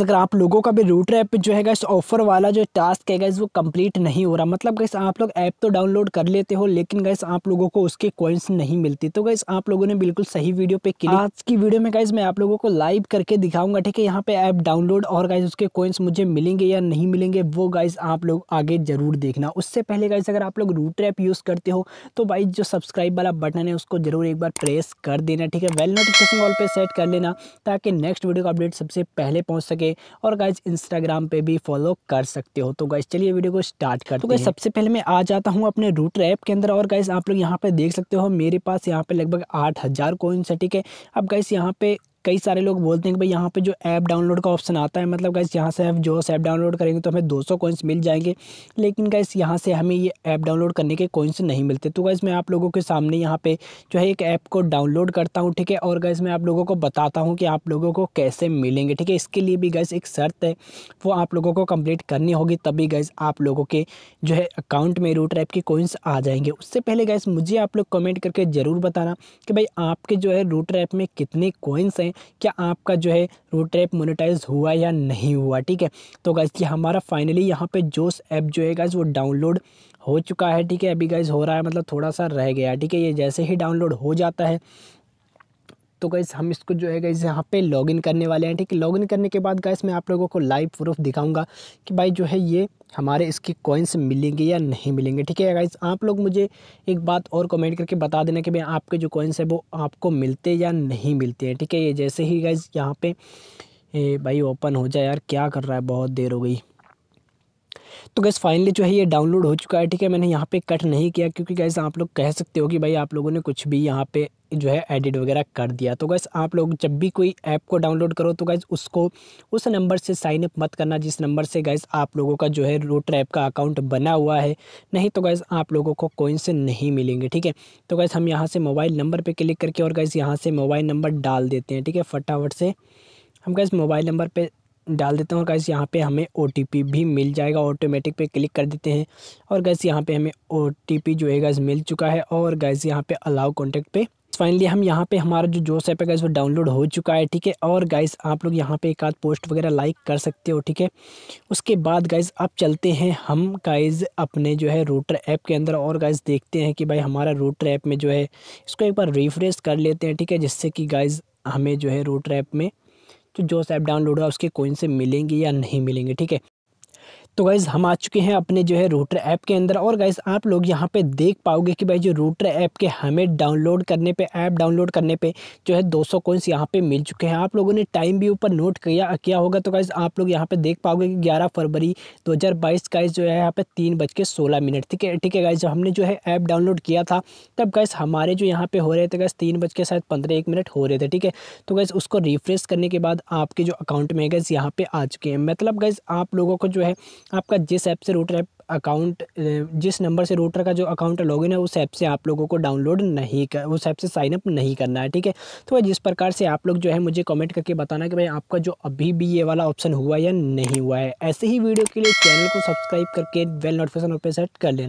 अगर आप लोगों का भी रूट ऐप जो है इस ऑफर वाला जो टास्क है गैस वो कंप्लीट नहीं हो रहा मतलब गैस आप लोग ऐप तो डाउनलोड कर लेते हो लेकिन गैस आप लोगों को उसके कॉइन्स नहीं मिलती तो गैस आप लोगों ने बिल्कुल सही वीडियो पे क्लिक हाँ। आज की वीडियो में गाइज मैं आप लोगों को लाइव करके दिखाऊंगा ठीक है यहाँ पे ऐप डाउनलोड और गाइज उसके कॉइन्स मुझे मिलेंगे या नहीं मिलेंगे वो गाइज आप लोग आगे जरूर देखना उससे पहले गाइज अगर आप लोग रूट ऐप यूज़ करते हो तो भाई जो सब्सक्राइब वाला बटन है उसको जरूर एक बार प्रेस कर देना ठीक है वेल नोटिफिकेशन ऑल पर सेट कर लेना ताकि नेक्स्ट वीडियो का अपडेट सबसे पहले पहुँच सके और गाइज इंस्टाग्राम पे भी फॉलो कर सकते हो तो गाइज चलिए वीडियो को स्टार्ट कर तो गाइज सबसे पहले मैं आ जाता हूँ अपने रूटर ऐप के अंदर और गाइज आप लोग यहाँ पे देख सकते हो मेरे पास यहाँ पे लगभग आठ हज़ार कोइन है ठीक है अब गाइस यहाँ पे कई सारे लोग बोलते हैं कि भाई यहाँ पे जो ऐप डाउनलोड का ऑप्शन आता है मतलब गैस यहाँ से हम जो ऐप डाउनलोड करेंगे तो हमें 200 सौ कोइंस मिल जाएंगे लेकिन गैस यहाँ से हमें ये ऐप डाउनलोड करने के कोइंस नहीं मिलते तो गैस मैं आप लोगों के सामने यहाँ पे जो है एक ऐप को डाउनलोड करता हूँ ठीक है और गैस मैं आप लोगों को बताता हूँ कि आप लोगों को कैसे मिलेंगे ठीक है इसके लिए भी गैस एक शर्त है वो आप लोगों को कम्प्लीट करनी होगी तभी गैस आप लोगों के जो है अकाउंट में रूट ऐप के कोइंस आ जाएंगे उससे पहले गैस मुझे आप लोग कमेंट करके ज़रूर बताना कि भाई आपके जो है रूट ऐप में कितने कोइंस हैं करेंगे क्या आपका जो है रूट ऐप मोनिटाइज हुआ या नहीं हुआ ठीक है तो गाइज़ ये हमारा फाइनली यहाँ पे जोश ऐप जो है गाइज़ वो डाउनलोड हो चुका है ठीक है अभी गाइज़ हो रहा है मतलब थोड़ा सा रह गया ठीक है ये जैसे ही डाउनलोड हो जाता है तो गैस हम इसको जो है गैस यहाँ पे लॉगिन करने वाले हैं ठीक है लॉगिन करने के बाद गैस मैं आप लोगों को लाइव प्रूफ दिखाऊंगा कि भाई जो है ये हमारे इसके कॉइन्स मिलेंगे या नहीं मिलेंगे ठीक है गाइज आप लोग मुझे एक बात और कमेंट करके बता देना कि भाई आपके जो कॉइन्स है वो आपको मिलते या नहीं मिलते हैं ठीक है ये जैसे ही गाइज यहाँ पे भाई ओपन हो जाए यार क्या कर रहा है बहुत देर हो गई तो गैस फाइनली जो है ये डाउनलोड हो चुका है ठीक है मैंने यहाँ पे कट नहीं किया क्योंकि गैस आप लोग कह सकते हो कि भाई आप लोगों ने कुछ भी यहाँ पे जो है एडिट वगैरह कर दिया तो गैस आप लोग जब भी कोई ऐप को डाउनलोड करो तो गैस उसको उस नंबर से साइन अप मत करना जिस नंबर से गैस आप लोगों का जो है रोटर ऐप का अकाउंट बना हुआ है नहीं तो गैस आप लोगों को कोइन से नहीं मिलेंगे ठीक है तो गैस हम यहाँ से मोबाइल नंबर पर क्लिक करके और गैस यहाँ से मोबाइल नंबर डाल देते हैं ठीक है फटाफट से हम गैस मोबाइल नंबर पर डाल देता हूँ और गैस यहाँ पे हमें ओ भी मिल जाएगा ऑटोमेटिक पे क्लिक कर देते हैं और गैस यहाँ पे हमें ओ जो है गैस मिल चुका है और गैस यहाँ पे अलाउ कॉन्टैक्ट पे फाइनली हम यहाँ पे हमारा जो जोश ऐप है गैस वो डाउनलोड हो चुका है ठीक है और गैस आप लोग यहाँ पे एक आध पोस्ट वगैरह लाइक कर सकते हो ठीक है उसके बाद गैस अब चलते हैं हम गाइज़ अपने जो है रूटर ऐप के अंदर और गैस देखते हैं कि भाई हमारा रूटर ऐप में जो है इसको एक बार रिफ्रेश कर लेते हैं ठीक है जिससे कि गाइज़ हमें जो है रूटर ऐप में तो जो ऐप डाउनलोड हुआ उसके कोइन से मिलेंगे या नहीं मिलेंगे ठीक है तो गाइज़ हम आ चुके हैं अपने जो है रूटर ऐप के अंदर और गाइज़ आप लोग यहाँ पे देख पाओगे कि भाई जो रूटर ऐप के हमें डाउनलोड करने पे ऐप डाउनलोड करने पे जो है 200 सौ कोइंस यहाँ पे मिल चुके हैं आप लोगों ने टाइम भी ऊपर नोट किया किया होगा तो गाइज़ आप लोग यहाँ पे देख पाओगे कि ग्यारह फरवरी दो हज़ार बाईस जो है यहाँ पर तीन बज के सोलह मिनट ठीक है ठीक है गाइज़ हमने जो है ऐप डाउनलोड किया था तब गाइज़ हमारे जो यहाँ पर हो रहे थे गाइज़ तीन बज के शायद पंद्रह एक मिनट हो रहे थे ठीक है तो गाइज़ उसको रिफ्रेश करने के बाद आपके जो अकाउंट में गाइज़ यहाँ पर आ चुके हैं मतलब गाइज़ आप लोगों को जो है आपका जिस ऐप से रूटर ऐप अकाउंट जिस नंबर से रूटर का जो अकाउंट लॉगिन है उस ऐप से आप लोगों को डाउनलोड नहीं कर उस ऐप से साइन अप नहीं करना है ठीक है तो भाई जिस प्रकार से आप लोग जो है मुझे कमेंट करके बताना कि भाई आपका जो अभी भी ये वाला ऑप्शन हुआ या नहीं हुआ है ऐसे ही वीडियो के लिए चैनल को सब्सक्राइब करके बेल नोटिफिकेशन पर सेट कर लेना